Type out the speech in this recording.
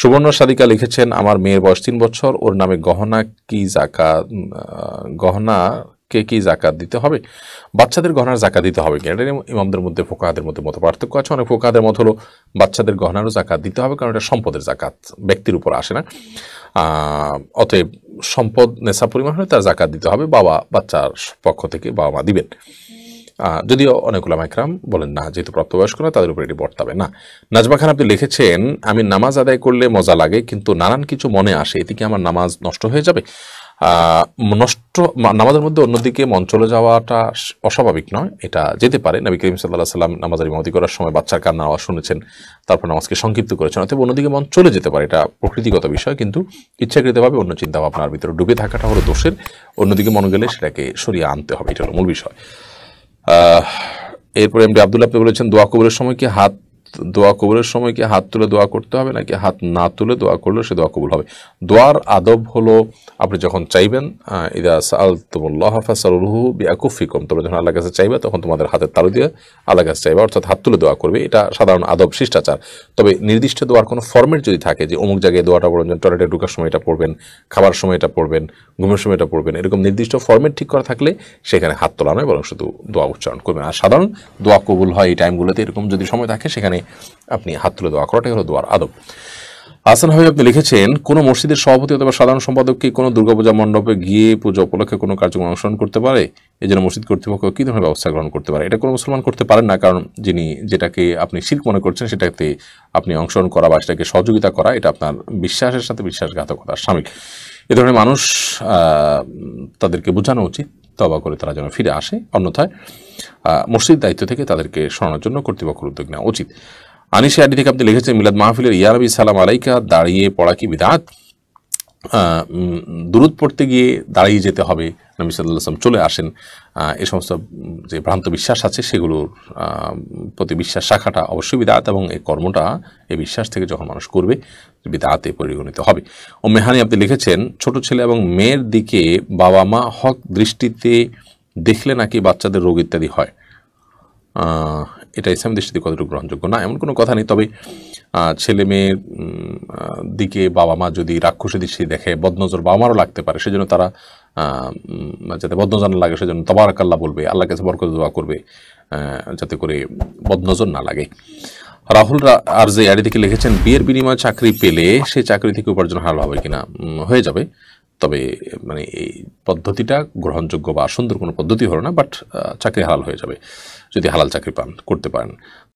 সুবর্ণ সাদিকা লিখেছেন আমার মেয়ের বয়স তিন বছর ওর নামে গহনা কি জাকা গহনা কে কি জাকাত দিতে হবে বাচ্চাদের গহনার জাকাত দিতে হবে কিনা এটা ইমামদের মধ্যে ফোকাহাদের মধ্যে মতো পার্থক্য আছে অনেক ফোকাহাদের মত হলো বাচ্চাদের গহনারও জাকাত দিতে হবে কারণ এটা সম্পদের জাকাত ব্যক্তির উপর আসে না অতএব সম্পদ নেশা পরিমাণ হলে তার জাকাত দিতে হবে বাবা বাচ্চার পক্ষ থেকে বাবা মা দিবেন যদিও অনেক একরাম বলেন না যেহেতু প্রাপ্তবয়স্ক না তাদের উপরে এটি বর্তাবে না নাজমা খান আপনি লিখেছেন আমি নামাজ আদায় করলে মজা লাগে কিন্তু নানান কিছু মনে আসে এতে কি আমার নামাজ নষ্ট হয়ে যাবে নষ্ট নামাজের মধ্যে অন্যদিকে মন চলে যাওয়াটা অস্বাভাবিক নয় এটা যেতে পারে নবী করিম সাল্লাহ সাল্লাম নামাজের ইমামতি করার সময় বাচ্চার কান্না আওয়াজ শুনেছেন তারপর নামাজকে সংক্ষিপ্ত করেছেন অথবা অন্যদিকে মন চলে যেতে পারে এটা প্রকৃতিগত বিষয় কিন্তু ইচ্ছাকৃতভাবে অন্য চিন্তা ভাবনার ভিতরে ডুবে থাকাটা হলো দোষের অন্যদিকে মন গেলে সেটাকে সরিয়ে আনতে হবে এটা হলো মূল বিষয় এরপরে এমডি আবদুল্লাহ বলেছেন দোয়া কবুলের সময় কি হাত দোয়া কবুলের সময় কি হাত তুলে দোয়া করতে হবে নাকি হাত না তুলে দোয়া করলে সে দোয়া কবুল হবে দোয়ার আদব হলো আপনি যখন চাইবেন ইদা সাল তুমুল্লাহ ফাসালহু বিয়াকুফিকম তোমরা যখন আল্লাহ কাছে চাইবে তখন তোমাদের হাতের তালু দিয়ে আল্লাহ কাছে চাইবে অর্থাৎ হাত তুলে দোয়া করবে এটা সাধারণ আদব শিষ্টাচার তবে নির্দিষ্ট দোয়ার কোনো ফর্মেট যদি থাকে যে অমুক জায়গায় দোয়াটা পড়বেন টয়লেটে ঢুকার সময় এটা পড়বেন খাবার সময় এটা পড়বেন ঘুমের সময় এটা পড়বেন এরকম নির্দিষ্ট ফর্মেট ঠিক করা থাকলে সেখানে হাত তোলা নয় বরং শুধু দোয়া উচ্চারণ করবেন আর সাধারণ দোয়া কবুল হয় এই টাইমগুলোতে এরকম যদি সময় থাকে সেখানে সেখানে আপনি হাত তুলে দেওয়া করাটাই হলো দোয়ার আদব আসান হাবিব আপনি লিখেছেন কোনো মসজিদের সভাপতি অথবা সাধারণ সম্পাদক কি কোনো দুর্গাপূজা মণ্ডপে গিয়ে পুজো উপলক্ষে কোনো কার্যক্রম অনুসরণ করতে পারে এই জন্য মসজিদ কর্তৃপক্ষ কী ধরনের ব্যবস্থা গ্রহণ করতে পারে এটা কোনো মুসলমান করতে পারেন না কারণ যিনি যেটাকে আপনি শিল্প মনে করছেন সেটাতে আপনি অংশগ্রহণ করা বা সেটাকে সহযোগিতা করা এটা আপনার বিশ্বাসের সাথে বিশ্বাসঘাতকতার সামিল এ ধরনের মানুষ তাদেরকে বোঝানো উচিত তবা করে তারা যেন ফিরে আসে অন্যথায় মসজিদ দায়িত্ব থেকে তাদেরকে সরানোর জন্য কর্তৃপক্ষের উদ্যোগ নেওয়া উচিত আনিসে আডি থেকে আপনি লিখেছেন মিলাদ মাহফিলের ইয়ারবি সালাম আলাইকা দাঁড়িয়ে পড়া কি বিদাত দূরত পড়তে গিয়ে দাঁড়িয়ে যেতে হবে নবী সাল্লাম চলে আসেন এ সমস্ত যে ভ্রান্ত বিশ্বাস আছে সেগুলোর প্রতি বিশ্বাস শাখাটা অবশ্যই বিদাত এবং এই কর্মটা এই বিশ্বাস থেকে যখন মানুষ করবে বিদাতে পরিগণিত হবে ও মেহানি আপনি লিখেছেন ছোট ছেলে এবং মেয়ের দিকে বাবা মা হক দৃষ্টিতে দেখলে নাকি বাচ্চাদের রোগ ইত্যাদি হয় এটা ইসলাম দৃষ্টিতে কতটুকু গ্রহণযোগ্য না এমন কোনো কথা নেই তবে ছেলে মেয়ের দিকে বাবা মা যদি রাক্ষসী দৃষ্টি দেখে বদনজর বাবা মারও লাগতে পারে সেজন্য তারা যাতে বদনজর না লাগে সেজন্য তবারক আল্লাহ বলবে আল্লাহ কাছে বরকত দোয়া করবে যাতে করে বদনজর না লাগে রাহুল যে আড়ি থেকে লিখেছেন বিয়ের বিনিময়ে চাকরি পেলে সে চাকরি থেকে উপার্জন হারাল হবে কিনা হয়ে যাবে তবে মানে এই পদ্ধতিটা গ্রহণযোগ্য বা সুন্দর কোনো পদ্ধতি হলো না বাট চাকরি হালাল হয়ে যাবে যদি হালাল চাকরি পান করতে পারেন